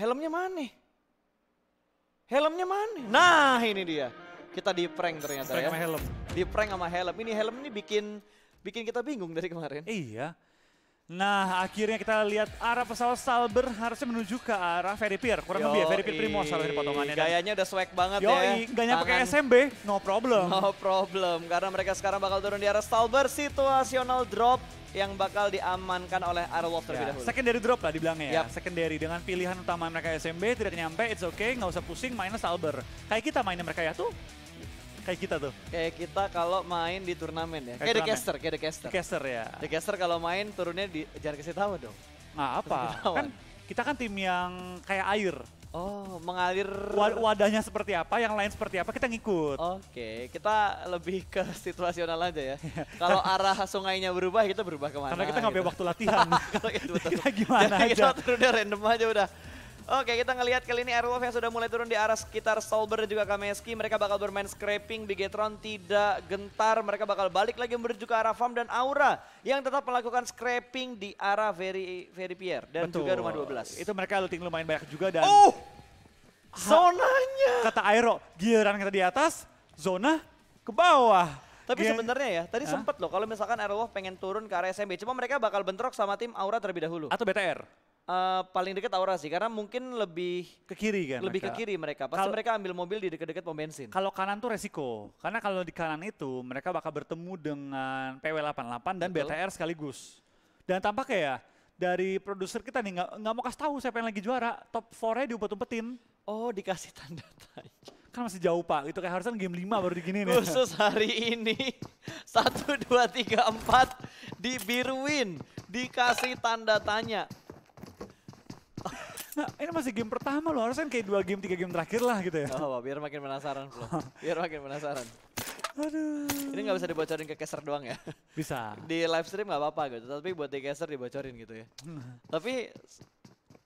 helmnya mana? Helmnya mana? Nah ini dia. Kita di prank ternyata prank ya. Sama helm. Di prank sama helm. Ini helm ini bikin bikin kita bingung dari kemarin. Iya. Nah akhirnya kita lihat arah pesawat Salber harusnya menuju ke arah Ferry Pier. Kurang lebih ya Ferry Pier Primo salah dari potongannya. Gayanya udah swag banget ya. Yoi, ya. Gayanya pakai SMB, no problem. No problem. Karena mereka sekarang bakal turun di arah Salber Situasional drop yang bakal diamankan oleh Arwolf terlebih ya. dahulu. Secondary drop lah dibilangnya ya. Secondary dengan pilihan utama mereka SMB tidak nyampe, it's okay, nggak usah pusing mainnya Salber. Kayak kita mainnya mereka ya tuh kayak kita tuh. Kayak kita kalau main di turnamen ya. Kayak, kayak the caster, kayak the caster. The caster ya. The caster kalau main turunnya di jangan kasih tahu dong. Nah, apa? Kan kita kan tim yang kayak air. Oh, mengalir wadahnya seperti apa, yang lain seperti apa, kita ngikut. Oke, okay. kita lebih ke situasional aja ya. Kalau arah sungainya berubah, kita berubah kemana. Karena kita nggak gitu. waktu latihan. gitu, kita gimana Jadi aja. Kita turunnya random aja udah. Oke, kita ngelihat kali ini Airwolf yang sudah mulai turun di arah sekitar Solber dan juga Kameski. Mereka bakal bermain scraping, Bigetron tidak gentar. Mereka bakal balik lagi menuju ke arah Farm dan Aura yang tetap melakukan scraping di arah Very, Very Pierre dan Betul. juga Rumah 12. Itu mereka looting lumayan banyak juga dan... Oh! Zonanya! Kata Aero, giliran kita di atas, zona ke bawah. Tapi sebenarnya ya, tadi sempat sempet loh kalau misalkan Airwolf pengen turun ke arah SMB. Cuma mereka bakal bentrok sama tim Aura terlebih dahulu. Atau BTR uh, paling dekat Aura sih karena mungkin lebih ke kiri kan. Lebih mereka. ke kiri mereka. Pasti kalo, mereka ambil mobil di dekat-dekat pom bensin. Kalau kanan tuh resiko. Karena kalau di kanan itu mereka bakal bertemu dengan PW88 dan Betul. BTR sekaligus. Dan tampaknya ya dari produser kita nih nggak mau kasih tahu siapa yang lagi juara. Top 4-nya diumpet-umpetin. Oh, dikasih tanda tanya kan masih jauh pak Itu kayak harusnya game 5 baru begini nih. Ya. Khusus hari ini satu dua tiga empat di biruin dikasih tanda tanya ini masih game pertama loh, harusnya kayak dua game, tiga game terakhir lah gitu ya. Oh, biar makin penasaran loh. Biar makin penasaran. Aduh. Ini nggak bisa dibocorin ke caster doang ya? Bisa. Di live stream nggak apa-apa gitu, tapi buat di caster dibocorin gitu ya. tapi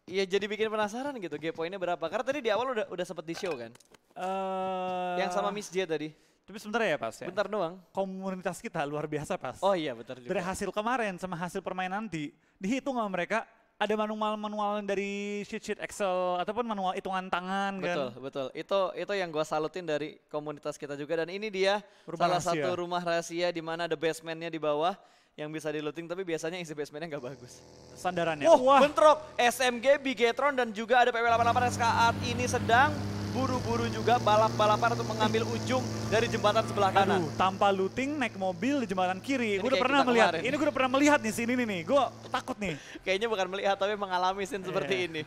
ya jadi bikin penasaran gitu, game poinnya berapa? Karena tadi di awal udah udah sempet di show kan? Uh... Yang sama Miss J tadi. Tapi sebentar ya Pas ya. Bentar doang. Komunitas kita luar biasa Pas. Oh iya betul juga. Dari hasil kemarin sama hasil permainan nanti dihitung sama mereka ada manual-manual dari sheet-sheet Excel ataupun manual hitungan tangan betul, kan. Betul, betul. Itu itu yang gue salutin dari komunitas kita juga dan ini dia rumah salah rahasia. satu rumah rahasia di mana ada basementnya di bawah yang bisa diluting tapi biasanya isi basementnya nggak bagus. Sandarannya. Oh, Wah, bentrok SMG, Bigetron dan juga ada PW88 saat ini sedang buru-buru juga balap-balapan untuk mengambil ujung dari jembatan sebelah kanan. Aduh, tanpa looting naik mobil di jembatan kiri. Gue udah pernah melihat. Kemarin. Ini gue udah pernah melihat nih sini nih. Gue takut nih. Kayaknya bukan melihat tapi mengalami scene iya. seperti ini.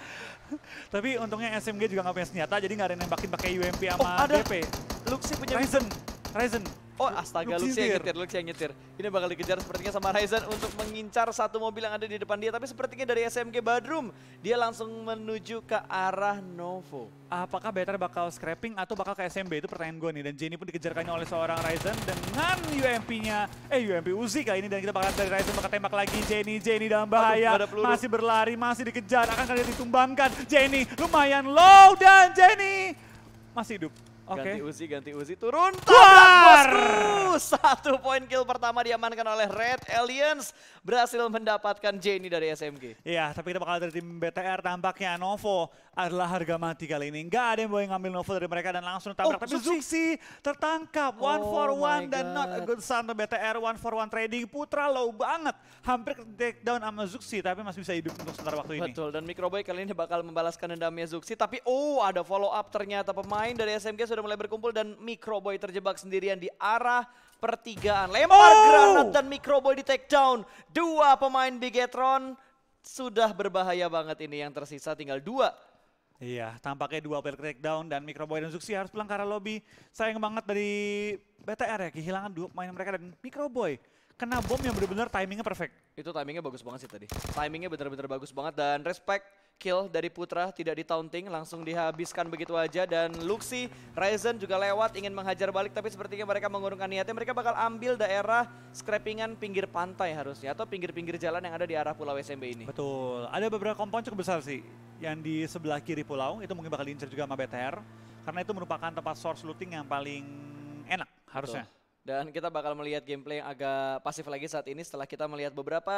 tapi untungnya SMG juga nggak punya senjata jadi nggak ada yang nembakin pakai UMP sama oh, ada. DP. Luxi punya Ryzen. Ryzen. Oh astaga, Lux yang nyetir, Lux yang nyetir. Ini bakal dikejar sepertinya sama Ryzen untuk mengincar satu mobil yang ada di depan dia. Tapi sepertinya dari SMG Badroom, dia langsung menuju ke arah Novo. Apakah Better bakal scrapping atau bakal ke SMB? Itu pertanyaan gue nih. Dan Jenny pun dikejarkannya oleh seorang Ryzen dengan UMP-nya. Eh UMP Uzi kali ini dan kita bakal dari Ryzen bakal tembak lagi. Jenny, Jenny dalam bahaya. Aduh, masih berlari, masih dikejar. Akan kalian ditumbangkan. Jenny lumayan low dan Jenny masih hidup. Okay. Ganti Uzi, ganti Uzi, turun, tabrak Satu poin kill pertama diamankan oleh Red Aliens. Berhasil mendapatkan Jenny dari SMG. Iya, tapi kita bakal dari tim BTR tampaknya Novo adalah harga mati kali ini. Nggak ada yang boleh ngambil Novo dari mereka dan langsung tabrak. Oh, tapi Zuxi tertangkap, oh one oh for one dan not a good sign BTR, one for one trading. Putra low banget, hampir take down sama Zuxi tapi masih bisa hidup untuk sementara waktu ini. Betul, dan Microboy kali ini bakal membalaskan dendamnya Zuxi. Tapi oh ada follow up ternyata pemain dari SMG sudah sudah mulai berkumpul dan Microboy terjebak sendirian di arah pertigaan. Lempar oh! granat dan Microboy di take down. Dua pemain Bigetron sudah berbahaya banget ini yang tersisa tinggal dua. Iya, tampaknya dua player takedown dan Microboy dan Zuxi harus pulang ke arah lobby. Sayang banget dari BTR ya, kehilangan dua pemain mereka dan Microboy kena bom yang benar-benar timingnya perfect. Itu timingnya bagus banget sih tadi. Timingnya benar-benar bagus banget dan respect kill dari Putra tidak ditaunting langsung dihabiskan begitu aja dan Luxi Ryzen juga lewat ingin menghajar balik tapi sepertinya mereka mengurungkan niatnya mereka bakal ambil daerah scrappingan pinggir pantai harusnya atau pinggir-pinggir jalan yang ada di arah Pulau SMB ini. Betul. Ada beberapa kompon cukup besar sih yang di sebelah kiri pulau itu mungkin bakal diincar juga sama BTR karena itu merupakan tempat source looting yang paling enak harusnya. Dan kita bakal melihat gameplay yang agak pasif lagi saat ini setelah kita melihat beberapa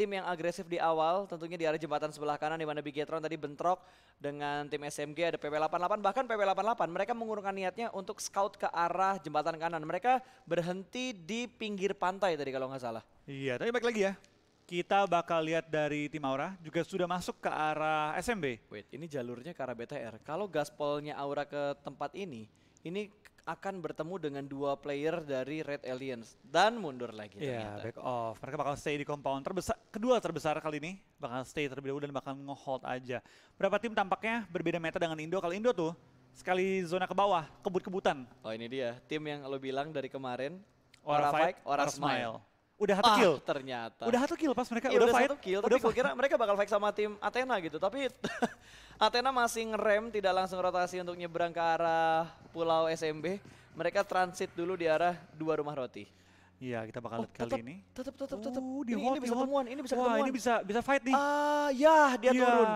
tim yang agresif di awal tentunya di arah jembatan sebelah kanan di mana Bigetron tadi bentrok dengan tim SMG ada PP88 bahkan PP88 mereka mengurungkan niatnya untuk scout ke arah jembatan kanan. Mereka berhenti di pinggir pantai tadi kalau nggak salah. Iya, tapi baik lagi ya. Kita bakal lihat dari tim Aura juga sudah masuk ke arah SMB. Wait, ini jalurnya ke arah BTR. Kalau gaspolnya Aura ke tempat ini, ini akan bertemu dengan dua player dari Red Alliance dan mundur lagi yeah, iya, back off. Mereka bakal stay di compound terbesar kedua terbesar kali ini, bakal stay terlebih dahulu dan bakal ngehold aja. Berapa tim tampaknya berbeda meta dengan Indo. Kalau Indo tuh sekali zona ke bawah, kebut-kebutan. Oh ini dia, tim yang lo bilang dari kemarin, Ora, Ora Fight, Ora Smile. smile udah satu ah, kill. ternyata. Udah satu kill pas mereka ya, udah, udah fight. Satu kill, udah tapi gue kira mereka bakal fight sama tim Athena gitu. Tapi Athena masih ngerem, tidak langsung rotasi untuk nyebrang ke arah pulau SMB. Mereka transit dulu di arah dua rumah roti. Iya, kita bakal oh, lihat kali ini. Tetap, tetap, tetap. Oh, ini, ini bisa temuan, ini bisa Wah, ketemuan. ini bisa bisa fight nih. Ah, ya, dia ya. turun.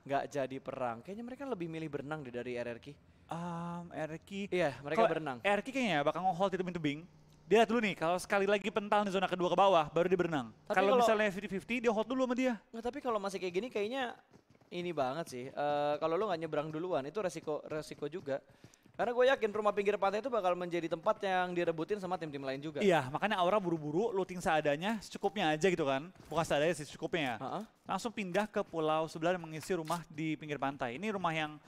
Nggak jadi perang. Kayaknya mereka lebih milih berenang deh dari RRQ. Um, RRQ. Iya, mereka Kalo berenang. RRQ kayaknya ya, bakal nge-hold itu tebing-tebing dia lihat dulu nih kalau sekali lagi pental di zona kedua ke bawah baru dia berenang. Kalau misalnya 50-50 dia hold dulu sama dia. Nah, tapi kalau masih kayak gini kayaknya ini banget sih. Uh, kalau lo nggak nyebrang duluan itu resiko resiko juga. Karena gue yakin rumah pinggir pantai itu bakal menjadi tempat yang direbutin sama tim-tim lain juga. Iya, makanya Aura buru-buru looting seadanya, secukupnya aja gitu kan. Bukan seadanya sih, secukupnya ya. Uh -huh. Langsung pindah ke pulau sebelah dan mengisi rumah di pinggir pantai. Ini rumah yang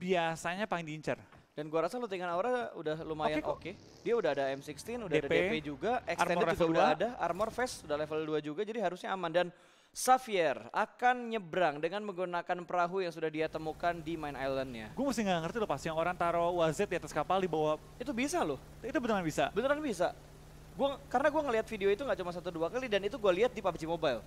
biasanya paling diincar. Dan gua rasa lootingan Aura udah lumayan oke. Okay, okay. Dia udah ada M16, udah DP, ada DP juga, extended juga udah 2. ada, armor vest udah level 2 juga jadi harusnya aman dan Xavier akan nyebrang dengan menggunakan perahu yang sudah dia temukan di Main Islandnya. Gue mesti nggak ngerti loh pas yang orang taruh WZ di atas kapal dibawa. Itu bisa loh. Itu beneran bisa? Beneran bisa. Gua, karena gue ngelihat video itu nggak cuma satu dua kali dan itu gue lihat di PUBG Mobile.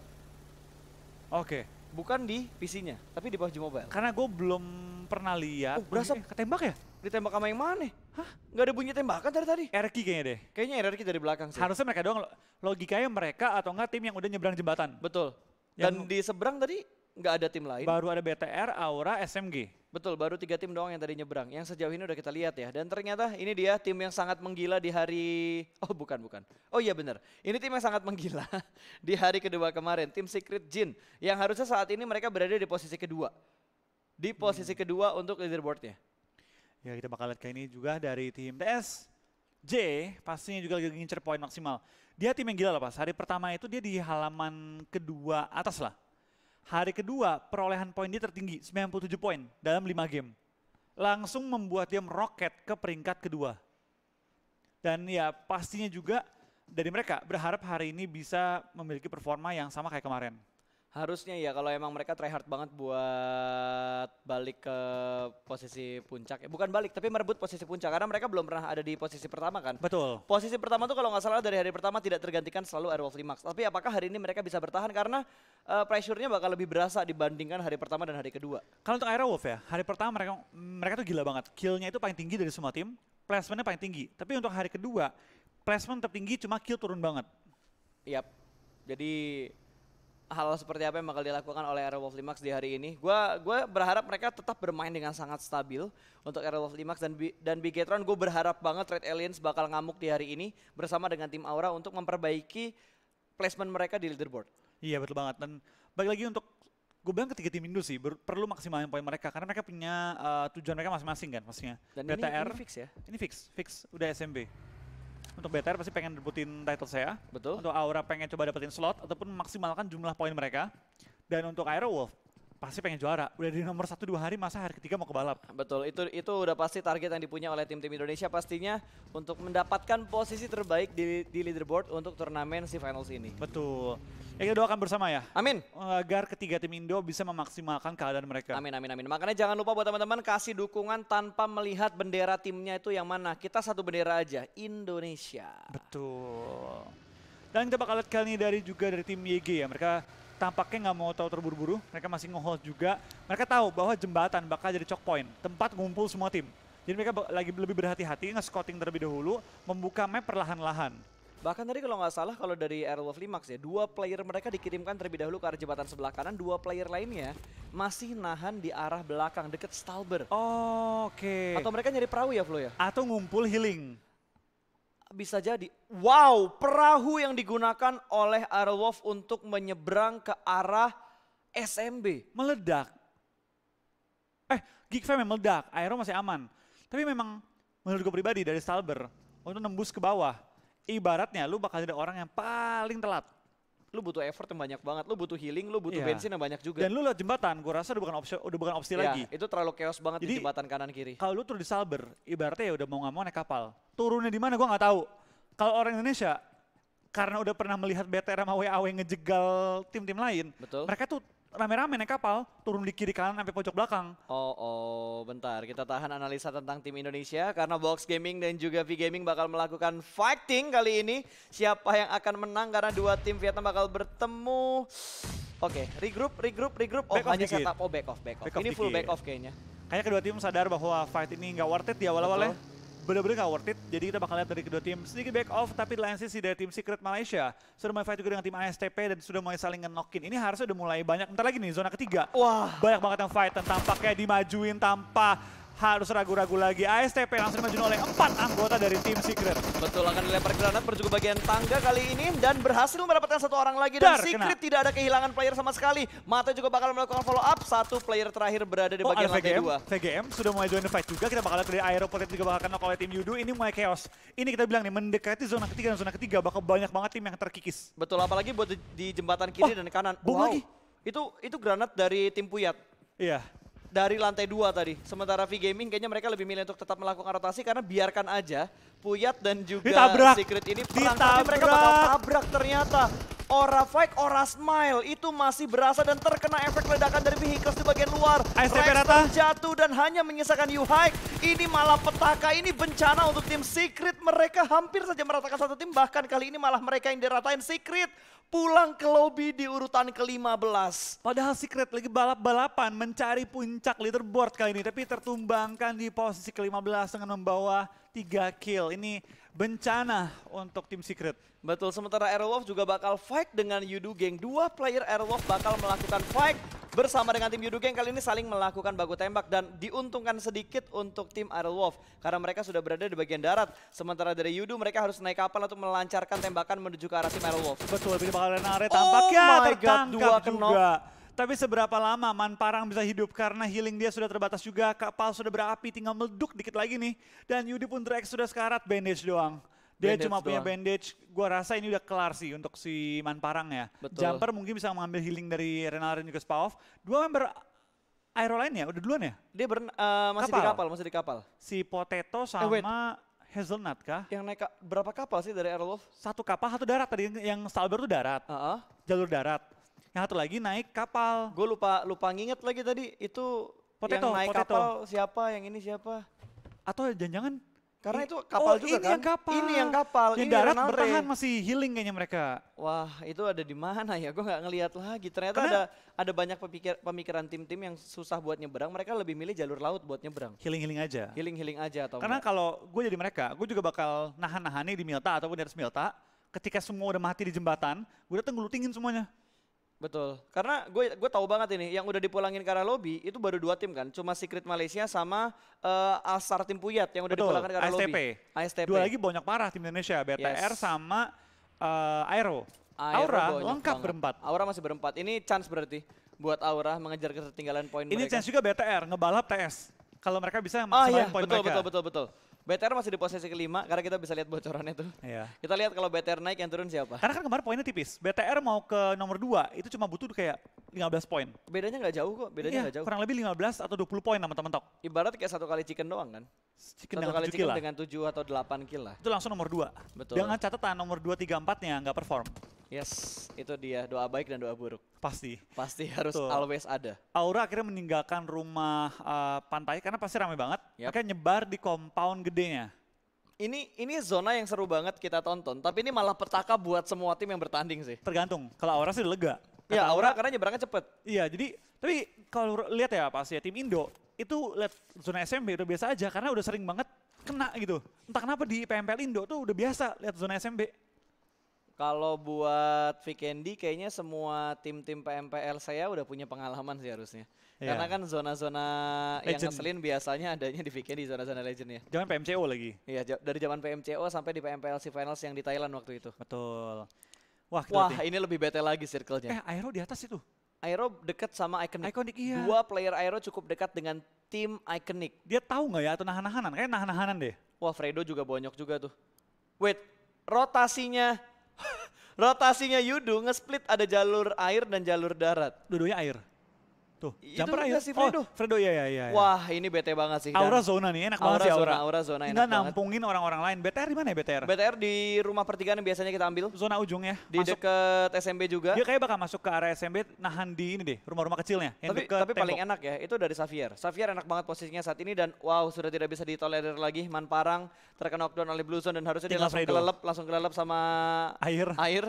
Oke. Okay. Bukan di PC-nya, tapi di PUBG Mobile. Karena gue belum pernah lihat. Oh, berasa eh, ketembak ya? ditembak sama yang mana? Hah? Gak ada bunyi tembakan dari tadi? RRQ kayaknya deh. Kayaknya RRQ dari belakang sih. Harusnya mereka doang. Logikanya mereka atau enggak tim yang udah nyebrang jembatan. Betul. Dan di seberang tadi nggak ada tim lain. Baru ada BTR, Aura, SMG. Betul, baru tiga tim doang yang tadi nyebrang. Yang sejauh ini udah kita lihat ya. Dan ternyata ini dia tim yang sangat menggila di hari... Oh bukan, bukan. Oh iya bener. Ini tim yang sangat menggila di hari kedua kemarin. Tim Secret Jin. Yang harusnya saat ini mereka berada di posisi kedua. Di posisi hmm. kedua untuk leaderboardnya. Ya kita bakal lihat kayak ini juga dari tim TS. J pastinya juga lagi ngincer poin maksimal. Dia tim yang gila lah pas. Hari pertama itu dia di halaman kedua atas lah. Hari kedua perolehan poin dia tertinggi 97 poin dalam 5 game. Langsung membuat dia meroket ke peringkat kedua. Dan ya pastinya juga dari mereka berharap hari ini bisa memiliki performa yang sama kayak kemarin. Harusnya ya kalau emang mereka try hard banget buat balik ke posisi puncak. Eh, bukan balik tapi merebut posisi puncak karena mereka belum pernah ada di posisi pertama kan. Betul. Posisi pertama tuh kalau nggak salah dari hari pertama tidak tergantikan selalu Airwolf Limax. Tapi apakah hari ini mereka bisa bertahan karena uh, pressure-nya bakal lebih berasa dibandingkan hari pertama dan hari kedua. Kalau untuk Airwolf ya, hari pertama mereka mereka tuh gila banget. Kill-nya itu paling tinggi dari semua tim, placement-nya paling tinggi. Tapi untuk hari kedua, placement tertinggi cuma kill turun banget. Yap. Jadi hal seperti apa yang bakal dilakukan oleh Airwolf Limax di hari ini. Gua gua berharap mereka tetap bermain dengan sangat stabil untuk Airwolf Limax dan dan Bigetron. Gue berharap banget Red Aliens bakal ngamuk di hari ini bersama dengan tim Aura untuk memperbaiki placement mereka di leaderboard. Iya betul banget dan balik lagi untuk gue bilang ketiga tim Indo sih perlu maksimalin poin mereka karena mereka punya uh, tujuan mereka masing-masing kan maksudnya. Dan BTR, ini, ini fix ya? Ini fix, fix udah SMB. Untuk BTR pasti pengen rebutin title saya. Betul. Untuk Aura pengen coba dapetin slot ataupun maksimalkan jumlah poin mereka. Dan untuk Aero Wolf pasti pengen juara. Udah di nomor satu dua hari masa hari ketiga mau ke balap. Betul, itu itu udah pasti target yang dipunya oleh tim-tim Indonesia pastinya untuk mendapatkan posisi terbaik di, di leaderboard untuk turnamen si finals ini. Betul. Ya kita doakan bersama ya. Amin. Agar ketiga tim Indo bisa memaksimalkan keadaan mereka. Amin, amin, amin. Makanya jangan lupa buat teman-teman kasih dukungan tanpa melihat bendera timnya itu yang mana. Kita satu bendera aja, Indonesia. Betul. Dan kita bakal lihat kali ini dari juga dari tim YG ya. Mereka tampaknya nggak mau tahu terburu-buru. Mereka masih ngehold juga. Mereka tahu bahwa jembatan bakal jadi choke point, tempat ngumpul semua tim. Jadi mereka lagi lebih berhati-hati nge-scouting terlebih dahulu, membuka map perlahan-lahan. Bahkan tadi kalau nggak salah kalau dari Airwolf Limax ya, dua player mereka dikirimkan terlebih dahulu ke arah jembatan sebelah kanan, dua player lainnya masih nahan di arah belakang deket Stalber. Oh, Oke. Okay. Atau mereka nyari perahu ya, Flo ya? Atau ngumpul healing bisa jadi. Wow, perahu yang digunakan oleh Arwolf untuk menyeberang ke arah SMB. Meledak. Eh, Geek Fam yang meledak, Aero masih aman. Tapi memang menurut gue pribadi dari Salber, untuk nembus ke bawah, ibaratnya lu bakal jadi orang yang paling telat lu butuh effort yang banyak banget, lu butuh healing, lu butuh yeah. bensin yang banyak juga. Dan lu lewat jembatan, gua rasa udah bukan opsi, udah bukan opsi yeah, lagi. Itu terlalu chaos banget Jadi, di jembatan kanan kiri. Kalau lu turun di Salber, ibaratnya ya udah mau nggak mau naik kapal. Turunnya di mana gua nggak tahu. Kalau orang Indonesia karena udah pernah melihat BTR sama WAW ngejegal tim-tim lain, Betul. mereka tuh rame-rame naik kapal, turun di kiri kanan sampai pojok belakang. Oh, oh, bentar. Kita tahan analisa tentang tim Indonesia karena Box Gaming dan juga V Gaming bakal melakukan fighting kali ini. Siapa yang akan menang karena dua tim Vietnam bakal bertemu. Oke, okay, regroup, regroup, regroup. Oh, oh hanya setup. Oh, back off, back off. Back off ini full back off kayaknya. Kayaknya kedua tim sadar bahwa fight ini nggak worth it di awal-awalnya bener-bener gak worth it. Jadi kita bakal lihat dari kedua tim sedikit back off tapi lain sisi dari tim Secret Malaysia sudah mulai fight juga dengan tim ASTP dan sudah mulai saling ngenokin. Ini harusnya udah mulai banyak. Ntar lagi nih zona ketiga. Wah. Banyak banget yang fight dan tampaknya dimajuin tanpa harus ragu-ragu lagi. ASTP langsung dimaju oleh empat anggota dari tim Secret. Betul, akan dilempar granat menuju bagian tangga kali ini dan berhasil mendapatkan satu orang lagi. Dan Dar, Secret kena. tidak ada kehilangan player sama sekali. Mata juga bakal melakukan follow up. Satu player terakhir berada di oh, bagian oh, lantai dua. VGM sudah mulai join the fight juga. Kita bakal lihat dari Aeropolit juga bakal kena oleh tim Yudu. Ini mulai chaos. Ini kita bilang nih, mendekati zona ketiga dan zona ketiga bakal banyak banget tim yang terkikis. Betul, apalagi buat di, jembatan kiri oh, dan kanan. Bung wow. lagi. Itu itu granat dari tim Puyat. Iya dari lantai dua tadi. Sementara V Gaming kayaknya mereka lebih milih untuk tetap melakukan rotasi karena biarkan aja Puyat dan juga ditabrak. Secret ini perang mereka bakal tabrak ternyata. Ora fake, Ora Smile itu masih berasa dan terkena efek ledakan dari vehicles di bagian luar. ASTP rata. jatuh dan hanya menyisakan Yu Yuhaik. Ini malah petaka, ini bencana untuk tim Secret. Mereka hampir saja meratakan satu tim, bahkan kali ini malah mereka yang diratain Secret pulang ke lobby di urutan ke-15. Padahal Secret lagi balap-balapan mencari puncak leaderboard kali ini, tapi tertumbangkan di posisi ke-15 dengan membawa tiga kill. Ini bencana untuk tim Secret. Betul, sementara Airwolf juga bakal fight dengan Yudu Gang. Dua player Airwolf bakal melakukan fight bersama dengan tim Yudu Gang. Kali ini saling melakukan baku tembak dan diuntungkan sedikit untuk tim Airwolf. Karena mereka sudah berada di bagian darat. Sementara dari Yudu mereka harus naik kapal untuk melancarkan tembakan menuju ke arah tim Airwolf. Betul, ini bakal ada tampaknya oh ya, tertangkap dua juga. Tapi seberapa lama Man Parang bisa hidup karena healing dia sudah terbatas juga, kapal sudah berapi, tinggal meleduk dikit lagi nih. Dan Yudi pun Drex sudah sekarat, bandage doang. Dia bandage cuma doang. punya bandage, gua rasa ini udah kelar sih untuk si Man Parang ya. Betul. Jumper mungkin bisa mengambil healing dari Renal dan juga spawoff. Dua member Aeroline ya, udah duluan ya? Dia beren, uh, masih kapal. di kapal, masih di kapal. Si Potato eh, sama eh, Hazelnut kah? Yang naik ka berapa kapal sih dari Airwolf? Satu kapal, satu darat tadi. Yang Stalber itu darat. Uh -uh. Jalur darat. Yang satu lagi naik kapal. Gue lupa lupa nginget lagi tadi itu potato, yang naik potato. kapal siapa, yang ini siapa? Atau jangan-jangan karena itu kapal oh, juga ini kan? Yang kapal. Ini yang kapal. Yang ini darat Renalde. bertahan masih healing kayaknya mereka. Wah, itu ada di mana ya? Gue nggak ngelihat lagi. Ternyata Karena, ada ada banyak pemikir, pemikiran tim-tim yang susah buat nyebrang. Mereka lebih milih jalur laut buat nyebrang. Healing-healing aja. Healing-healing aja atau Karena kalau gue jadi mereka, gue juga bakal nahan nahani di Milta ataupun di atas Milta. Ketika semua udah mati di jembatan, gue datang ngelutingin semuanya. Betul. Karena gue gue tahu banget ini yang udah dipulangin ke arah lobby itu baru dua tim kan. Cuma Secret Malaysia sama uh, Asar Tim Puyat yang udah Betul. ke arah ASTP. lobby. ASTP. Dua lagi banyak parah tim Indonesia, BTR yes. sama uh, Aero. Aero Aura lengkap banget. berempat. Aura masih berempat. Ini chance berarti buat Aura mengejar ketertinggalan poin Ini chance juga BTR ngebalap TS. Kalau mereka bisa ah, maksimalin ah, iya. poin mereka. betul betul betul. BTR masih di posisi kelima karena kita bisa lihat bocorannya tuh. Iya. Kita lihat kalau BTR naik yang turun siapa. Karena kan kemarin poinnya tipis. BTR mau ke nomor dua itu cuma butuh kayak 15 poin. Bedanya nggak jauh kok, bedanya iya, nggak iya, jauh. Kurang lebih 15 atau 20 poin sama teman tok. Ibarat kayak satu kali chicken doang kan? Chicken satu kali chicken kila. dengan 7 atau 8 lah. Itu langsung nomor 2. Betul. Dengan catatan nomor 2, 3, 4-nya nggak perform. Yes, itu dia doa baik dan doa buruk. Pasti. Pasti harus Betul. always ada. Aura akhirnya meninggalkan rumah uh, pantai karena pasti ramai banget. Yep. Akhirnya nyebar di compound gedenya. Ini ini zona yang seru banget kita tonton, tapi ini malah petaka buat semua tim yang bertanding sih. Tergantung. Kalau Aura sih lega. Ya Aura karena nyebrangnya cepet. Iya, jadi tapi kalau lihat ya pas ya tim Indo itu lihat zona SMB udah biasa aja karena udah sering banget kena gitu. Entah kenapa di PMPL Indo tuh udah biasa lihat zona SMB. Kalau buat Vikendi kayaknya semua tim-tim PMPL saya udah punya pengalaman sih harusnya. Yeah. Karena kan zona-zona yang ngeselin biasanya adanya di Vikendi, zona-zona legend ya. Jangan PMCO lagi. Iya, dari zaman PMCO sampai di PMPL si Finals yang di Thailand waktu itu. Betul. Wah, Wah ini lebih bete lagi circle-nya. Eh, Aero di atas itu. Aero dekat sama Iconic. Iconic iya. Dua player Aero cukup dekat dengan tim Iconic. Dia tahu nggak ya atau nahan-nahanan? Kayaknya nahan-nahanan deh. Wah, Fredo juga bonyok juga tuh. Wait, rotasinya rotasinya Yudu nge-split ada jalur air dan jalur darat. Dua-duanya air. Tuh, itu jumper ayo. Si Fredo. Oh, Fredo ya, ya, ya. Wah, ini bete banget sih. Aura zona nih, enak aura banget sih aura. Zona, aura zona enak nampungin orang-orang lain. BTR di mana ya BTR? BTR di rumah pertigaan yang biasanya kita ambil. Zona ujung ya. Di masuk, deket SMB juga. Dia kayak bakal masuk ke area SMB, nahan di ini deh, rumah-rumah kecilnya. tapi tapi paling enak ya, itu dari Xavier. Xavier enak banget posisinya saat ini dan wow sudah tidak bisa ditolerir lagi. Manparang terkena knockdown oleh Blue Zone dan harusnya Tinggal dia langsung kelelep, langsung kelelep sama air. air.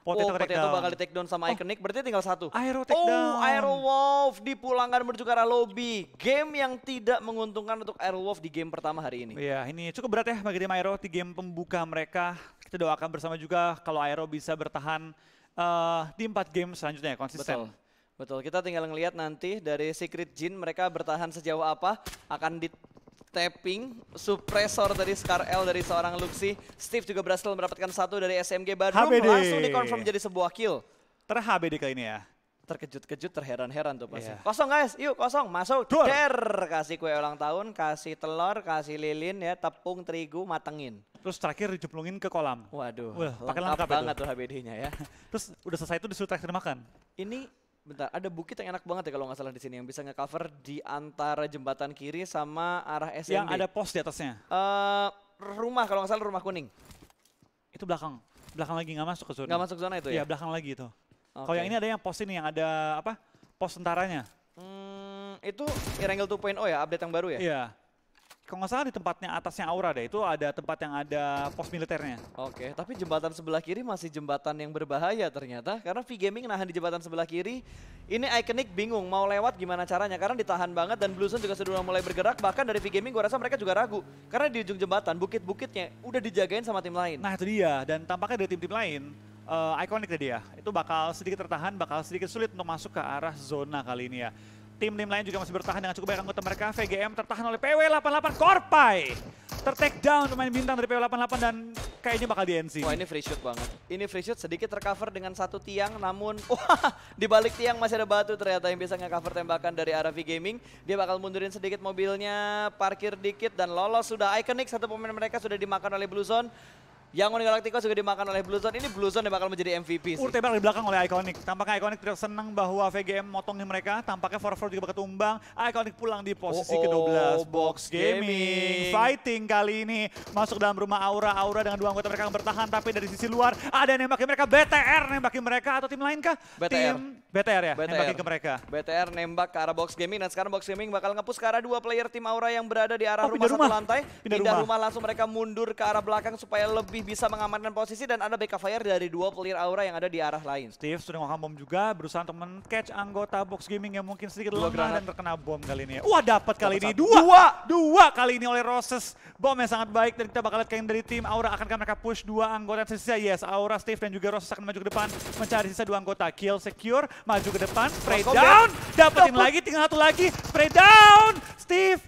Potato, oh, Potato bakal di take down sama Iconic, oh. berarti tinggal satu. Aero take oh, down. Aero Wolf dipulangkan menuju ke arah lobby. Game yang tidak menguntungkan untuk Aero Wolf di game pertama hari ini. Iya, ini cukup berat ya bagi tim Aero di game pembuka mereka. Kita doakan bersama juga kalau Aero bisa bertahan uh, di empat game selanjutnya konsisten. Betul. Betul, kita tinggal ngelihat nanti dari Secret Jin mereka bertahan sejauh apa akan di tapping, suppressor dari Scar L dari seorang Luxi. Steve juga berhasil mendapatkan satu dari SMG Badrum HBD. langsung dikonfirm jadi sebuah kill. Ter HBD kali ini ya? Terkejut-kejut, terheran-heran tuh pasti. Yeah. Kosong guys, yuk kosong, masuk. Dur. Der, kasih kue ulang tahun, kasih telur, kasih lilin ya, tepung, terigu, matengin. Terus terakhir dijemplungin ke kolam. Waduh, Wah, lengkap, lengkap banget itu. tuh HBD-nya ya. Terus udah selesai itu disuruh terakhir makan. Ini Bentar, ada bukit yang enak banget ya kalau nggak salah di sini yang bisa ngecover di antara jembatan kiri sama arah SMB. Yang ada pos di atasnya. Uh, rumah kalau nggak salah rumah kuning. Itu belakang. Belakang lagi nggak masuk ke zona. Nggak masuk zona itu ya? Iya, belakang lagi itu. Okay. Kalau yang ini ada yang pos ini yang ada apa? Pos tentaranya. Hmm, itu Irangel 2.0 ya, update yang baru ya? Iya kalau nggak salah di tempatnya atasnya Aura deh, itu ada tempat yang ada pos militernya. Oke, tapi jembatan sebelah kiri masih jembatan yang berbahaya ternyata, karena V-Gaming nahan di jembatan sebelah kiri. Ini Iconic bingung mau lewat gimana caranya, karena ditahan banget dan Bluesun juga sudah mulai bergerak, bahkan dari V-Gaming gue rasa mereka juga ragu. Karena di ujung jembatan, bukit-bukitnya udah dijagain sama tim lain. Nah itu dia, dan tampaknya dari tim-tim lain, uh, Iconic tadi ya, itu bakal sedikit tertahan, bakal sedikit sulit untuk masuk ke arah zona kali ini ya. Tim-tim lain juga masih bertahan dengan cukup baik anggota mereka. VGM tertahan oleh PW88 Korpai. Tertake down pemain bintang dari PW88 dan kayaknya bakal di NC. Wah ini free shoot banget. Ini free shoot sedikit tercover dengan satu tiang namun wah di balik tiang masih ada batu ternyata yang bisa nge-cover tembakan dari Arafi Gaming. Dia bakal mundurin sedikit mobilnya, parkir dikit dan lolos sudah. Iconic satu pemain mereka sudah dimakan oleh Blue Zone. Yang unik Galacticos juga dimakan oleh Blue Zone. Ini Blue Zone yang bakal menjadi MVP sih. Urte di belakang oleh Iconic. Tampaknya Iconic tidak senang bahwa VGM motongin mereka. Tampaknya Forever Four juga bakal Iconic pulang di posisi oh, oh, ke-12. Box gaming. gaming. Fighting kali ini. Masuk dalam rumah Aura. Aura dengan dua anggota mereka yang bertahan. Tapi dari sisi luar ada yang nembakin mereka. BTR nembakin mereka atau tim lain kah? BTR. Tim BTR ya, BTR. nembakin ke mereka. BTR nembak ke arah box gaming dan sekarang box gaming bakal ngepus ke arah dua player tim Aura yang berada di arah oh, rumah, rumah satu lantai. Pindah, pindah rumah. rumah langsung mereka mundur ke arah belakang supaya lebih bisa mengamankan posisi dan ada backup fire dari dua player Aura yang ada di arah lain. Steve sudah ngomong bom juga, berusaha untuk catch anggota box gaming yang mungkin sedikit dua lemah dan terkena bom kali ini. Wah dapat kali ini, dua. dua! Dua kali ini oleh Roses. Bom yang sangat baik dan kita bakal lihat yang dari tim Aura akankah mereka push dua anggota sisa. Yes, Aura, Steve dan juga Roses akan maju ke depan mencari sisa dua anggota. Kill secure maju ke depan, spray down, dapetin lagi, tinggal satu lagi, spray down, Steve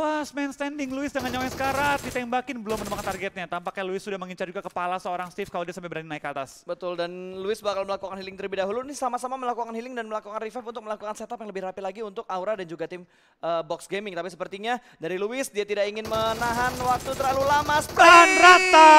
Wah, man standing. Luis dengan nyawa sekarat. Ditembakin, belum menemukan targetnya. Tampaknya Luis sudah mengincar juga kepala seorang Steve kalau dia sampai berani naik ke atas. Betul, dan Luis bakal melakukan healing terlebih dahulu. Ini sama-sama melakukan healing dan melakukan revive untuk melakukan setup yang lebih rapi lagi untuk Aura dan juga tim uh, Box Gaming. Tapi sepertinya dari Luis, dia tidak ingin menahan waktu terlalu lama. Spray! rata!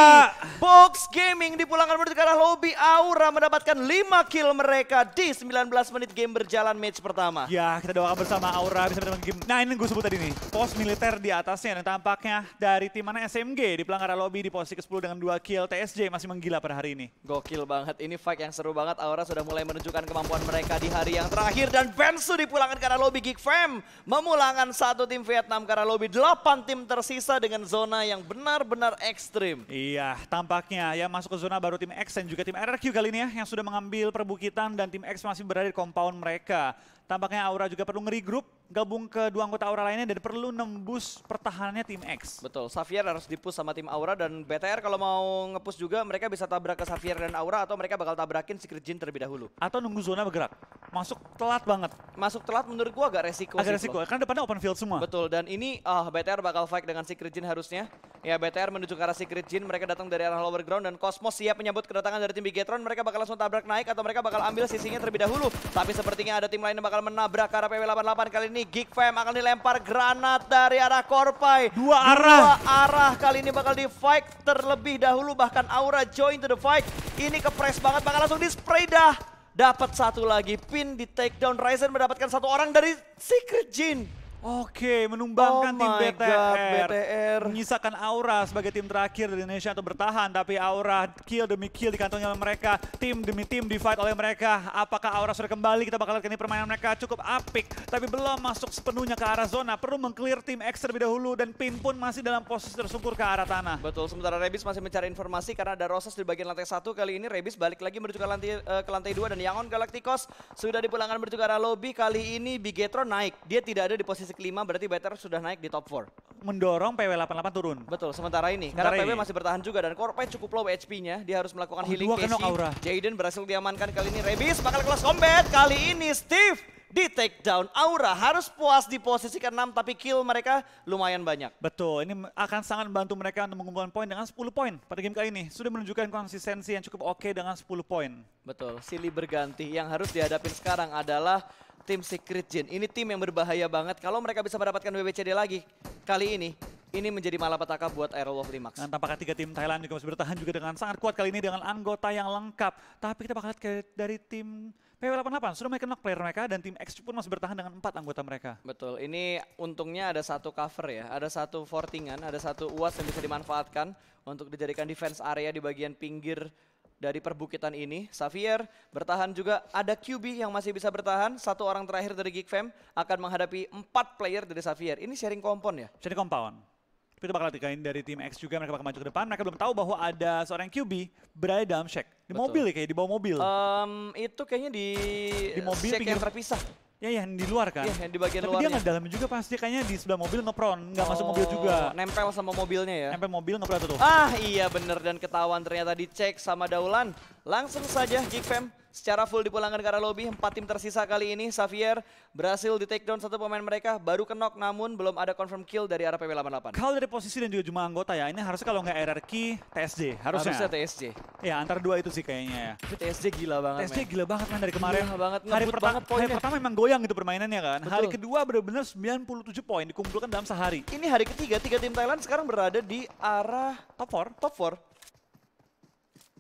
Box Gaming dipulangkan menuju ke arah lobby. Aura mendapatkan 5 kill mereka di 19 menit game berjalan match pertama. Ya, kita doakan bersama Aura bisa menang game. Nah, ini gue sebut tadi nih. Post militer di atasnya dan tampaknya dari tim mana SMG di pelanggaran lobby di posisi ke-10 dengan 2 kill TSJ masih menggila pada hari ini. Gokil banget, ini fight yang seru banget. Aura sudah mulai menunjukkan kemampuan mereka di hari yang terakhir dan di dipulangkan karena lobby Geek Fam memulangkan satu tim Vietnam karena lobby 8 tim tersisa dengan zona yang benar-benar ekstrim. Iya, tampaknya ya masuk ke zona baru tim X dan juga tim RRQ kali ini ya yang sudah mengambil perbukitan dan tim X masih berada di compound mereka. Tampaknya Aura juga perlu ngeri grup gabung ke dua anggota Aura lainnya dan perlu nembus pertahanannya tim X. Betul, Xavier harus dipus sama tim Aura dan BTR kalau mau ngepus juga mereka bisa tabrak ke Xavier dan Aura atau mereka bakal tabrakin si Jin terlebih dahulu. Atau nunggu zona bergerak, masuk telat banget. Masuk telat menurut gua agak resiko Agak resiko, loh. Ya, karena depannya open field semua. Betul, dan ini oh, ah, BTR bakal fight dengan si Jin harusnya. Ya, BTR menuju ke arah Secret Jin, mereka datang dari arah lower ground dan Cosmos siap menyambut kedatangan dari tim Bigetron. Mereka bakal langsung tabrak naik atau mereka bakal ambil sisinya terlebih dahulu. Tapi sepertinya ada tim lain yang bakal bakal menabrak ke arah PW88 kali ini. Geek Fam akan dilempar granat dari arah Korpai. Dua arah. Dua arah kali ini bakal di fight terlebih dahulu. Bahkan Aura join to the fight. Ini kepres banget bakal langsung di spray dah. Dapat satu lagi pin di takedown. Ryzen mendapatkan satu orang dari Secret Jin. Oke, menumbangkan oh tim BTR. God, BTR. Menyisakan Aura sebagai tim terakhir dari Indonesia untuk bertahan. Tapi Aura kill demi kill di kantongnya oleh mereka. Tim demi tim di fight oleh mereka. Apakah Aura sudah kembali? Kita bakal lihat ini permainan mereka cukup apik. Tapi belum masuk sepenuhnya ke arah zona. Perlu mengclear tim X terlebih dahulu. Dan Pin pun masih dalam posisi tersungkur ke arah tanah. Betul, sementara Rebis masih mencari informasi karena ada Roses di bagian lantai satu. Kali ini Rebis balik lagi menuju ke lantai, eh, ke lantai dua. Dan Yangon Galacticos sudah dipulangkan menuju ke arah lobby. Kali ini Bigetron naik. Dia tidak ada di posisi posisi kelima berarti Better sudah naik di top 4. Mendorong PW88 turun. Betul, sementara ini. Sementara karena ini. PW masih bertahan juga dan Corpet cukup low HP-nya. Dia harus melakukan oh, healing Casey. Aura. Jaden berhasil diamankan kali ini. Rebis bakal kelas combat. Kali ini Steve di take down. Aura harus puas di posisi ke-6 tapi kill mereka lumayan banyak. Betul, ini akan sangat membantu mereka untuk mengumpulkan poin dengan 10 poin pada game kali ini. Sudah menunjukkan konsistensi yang cukup oke okay dengan 10 poin. Betul, silih berganti. Yang harus dihadapin sekarang adalah tim Secret Jin. Ini tim yang berbahaya banget. Kalau mereka bisa mendapatkan WBCD lagi kali ini, ini menjadi malapetaka buat Aerowolf Limax. Dan tampaknya tiga tim Thailand juga masih bertahan juga dengan sangat kuat kali ini dengan anggota yang lengkap. Tapi kita bakal lihat dari tim PW88 sudah mereka knock player mereka dan tim X pun masih bertahan dengan empat anggota mereka. Betul, ini untungnya ada satu cover ya, ada satu fortingan, ada satu uas yang bisa dimanfaatkan untuk dijadikan defense area di bagian pinggir dari perbukitan ini. Xavier bertahan juga. Ada QB yang masih bisa bertahan. Satu orang terakhir dari Geek Fam akan menghadapi empat player dari Xavier. Ini sharing kompon ya? Sharing compound kita itu bakal dikain dari tim X juga, mereka bakal maju ke depan. Mereka belum tahu bahwa ada seorang QB berada dalam shack. Di Betul. mobil ya, kayak di bawah mobil. Um, itu kayaknya di, di mobil shack yang terpisah. Ya, yang di luar kan? Iya, yang di bagian Tapi luarnya. Tapi dia dalam juga pasti kayaknya di sebelah mobil ngepron, nggak oh, masuk mobil oh, juga. Nempel sama mobilnya ya? Nempel mobil ngepron tuh. Ah iya bener, dan ketahuan ternyata dicek sama Daulan langsung saja fam secara full dipulangkan ke arah lobby. Empat tim tersisa kali ini, Xavier berhasil di take down satu pemain mereka, baru ke knock namun belum ada confirm kill dari arah PW88. Kalau dari posisi dan juga jumlah anggota ya, ini harusnya kalau nggak RRQ, TSJ harusnya. Harusnya TSJ. Ya antara dua itu sih kayaknya ya. TSJ gila banget TSJ man. gila banget kan dari kemarin. Gila banget, hari, perta banget hari pertama memang goyang gitu permainannya kan. Betul. Hari kedua benar-benar 97 poin dikumpulkan dalam sehari. Ini hari ketiga, tiga tim Thailand sekarang berada di arah top 4. Top 4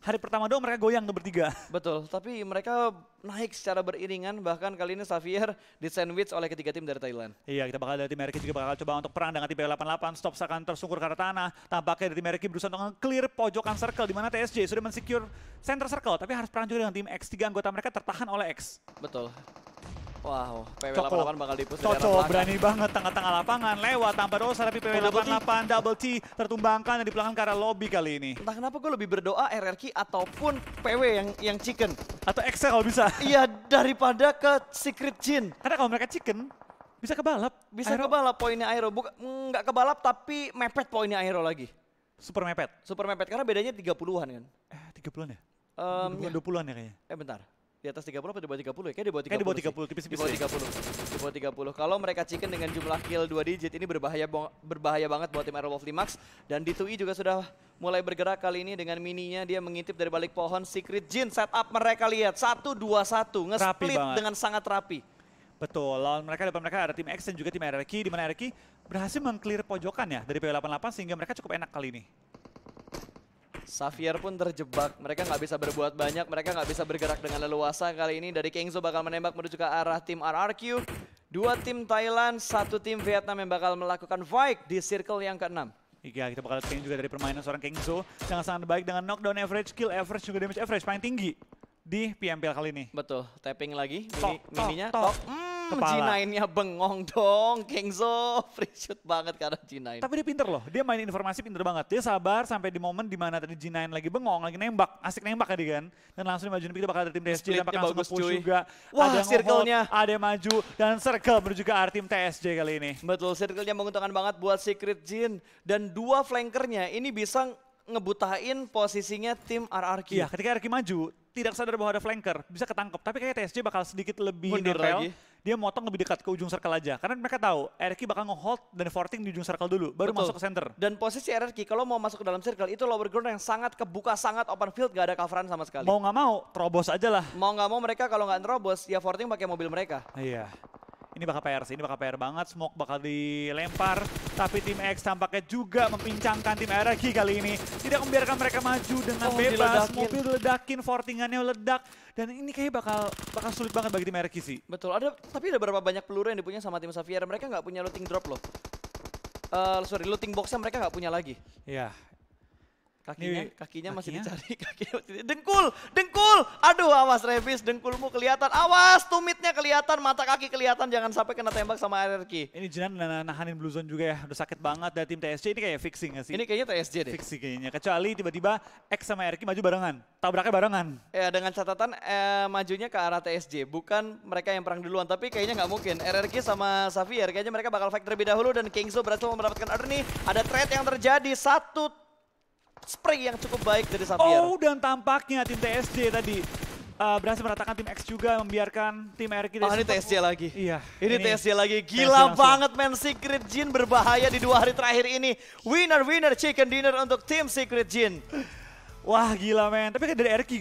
hari pertama doang mereka goyang tuh bertiga. Betul, tapi mereka naik secara beriringan bahkan kali ini Xavier disandwich oleh ketiga tim dari Thailand. Iya, kita bakal dari tim Ricky juga bakal coba untuk perang dengan tim 88 Stop akan tersungkur karena tanah. Tampaknya dari tim Ricky berusaha untuk clear pojokan circle di mana TSJ sudah mensecure center circle, tapi harus perang juga dengan tim X. Tiga anggota mereka tertahan oleh X. Betul. Wow, PW 88 bakal diputus Coco berani banget tengah-tengah lapangan, lewat tanpa dosa tapi PW 88 double T tertumbangkan dan dipulangkan ke arah lobby kali ini. Entah kenapa gue lebih berdoa RRQ ataupun PW yang yang chicken. Atau Excel kalau bisa. Iya, daripada ke Secret Jin. Karena kalau mereka chicken, bisa ke balap. Bisa aero. kebalap poinnya Aero. Enggak mm, ke balap tapi mepet poinnya Aero lagi. Super mepet? Super mepet, karena bedanya 30-an kan. Eh, 30-an ya? Um, Bukan ya. 20-an ya kayaknya. Eh bentar, di atas 30 atau di bawah 30 ya? Kayak di bawah 30. Kayak di bawah 30, tipis-tipis. Di bawah 30. Ya? Di bawah 30. Kalau mereka chicken dengan jumlah kill 2 digit ini berbahaya berbahaya banget buat tim Arrow Aerowolf Limax dan D2E juga sudah mulai bergerak kali ini dengan mininya dia mengintip dari balik pohon Secret Jin setup mereka lihat 1 2 1 nge-split dengan sangat rapi. Betul, lawan mereka depan mereka ada tim X dan juga tim RRQ di mana RRQ berhasil meng-clear pojokan ya dari p 88 sehingga mereka cukup enak kali ini. Xavier pun terjebak. Mereka nggak bisa berbuat banyak, mereka nggak bisa bergerak dengan leluasa kali ini. Dari Kingzo bakal menembak menuju ke arah tim RRQ. Dua tim Thailand, satu tim Vietnam yang bakal melakukan fight di circle yang keenam. Iya, kita bakal lihat juga dari permainan seorang Kingzo. Sangat-sangat baik dengan knockdown average, kill average, juga damage average paling tinggi di PMPL kali ini. Betul, tapping lagi, mini, tok, mininya. Tok, tok. tok. Hmm kepala. G9-nya bengong dong, Kengzo. Free shoot banget karena G9. Tapi dia pinter loh, dia main informasi pinter banget. Dia sabar sampai di momen di mana tadi G9 lagi bengong, lagi nembak. Asik nembak tadi kan. Dan langsung di majuin pikir bakal ada tim TSJ, dan bakal langsung push cuy. juga. Wah, ada circle-nya. Ada yang maju, dan circle menuju ke arah tim TSJ kali ini. Betul, circle-nya menguntungkan banget buat Secret Jin. Dan dua flankernya ini bisa ngebutain posisinya tim RRQ. Iya, ketika RRQ maju, tidak sadar bahwa ada flanker, bisa ketangkep. Tapi kayak TSJ bakal sedikit lebih Mundur Lagi dia motong lebih dekat ke ujung circle aja. Karena mereka tahu RRQ bakal ngehold dan forting di ujung circle dulu, baru Betul. masuk ke center. Dan posisi RRQ kalau mau masuk ke dalam circle itu lower ground yang sangat kebuka, sangat open field, gak ada coveran sama sekali. Mau nggak mau, terobos aja lah. Mau nggak mau mereka kalau nggak terobos, ya forting pakai mobil mereka. Iya. Ini bakal PR sih, ini bakal PR banget. Smoke bakal dilempar. Tapi tim X tampaknya juga mempincangkan tim RRQ kali ini. Tidak membiarkan mereka maju dengan oh, bebas. Diledakin. Mobil ledakin, fortingannya ledak. Dan ini kayaknya bakal bakal sulit banget bagi tim RRQ sih. Betul, ada tapi ada berapa banyak peluru yang dipunya sama tim Xavier. Mereka nggak punya looting drop loh. Uh, sorry, looting boxnya mereka nggak punya lagi. Iya, Kakinya, Nih. kakinya masih dicari, kakinya masih dicari. Dengkul, dengkul. Aduh, awas Revis, dengkulmu kelihatan. Awas, tumitnya kelihatan, mata kaki kelihatan. Jangan sampai kena tembak sama RRQ. Ini Jinan nah, nahanin blue zone juga ya. Udah sakit banget dari tim TSC. Ini kayak fixing gak sih? Ini kayaknya TSC deh. Fixing kayaknya. Kecuali tiba-tiba X sama RRQ maju barengan. Tabraknya barengan. Ya, dengan catatan eh, majunya ke arah tsc Bukan mereka yang perang duluan, tapi kayaknya nggak mungkin. RRQ sama Xavier, kayaknya mereka bakal fight terlebih dahulu. Dan Kingzo berhasil mendapatkan Ernie Ada trade yang terjadi. Satu spray yang cukup baik dari Xavier. Oh, dan tampaknya tim TSD tadi uh, berhasil meratakan tim X juga membiarkan tim RQ. Oh, ah, ini TSJ lagi. Iya. Ini, ini TSJ lagi. Gila TSJ banget men Secret Jin berbahaya di dua hari terakhir ini. Winner winner chicken dinner untuk tim Secret Jin. Wah, gila men. Tapi kan dari RQ.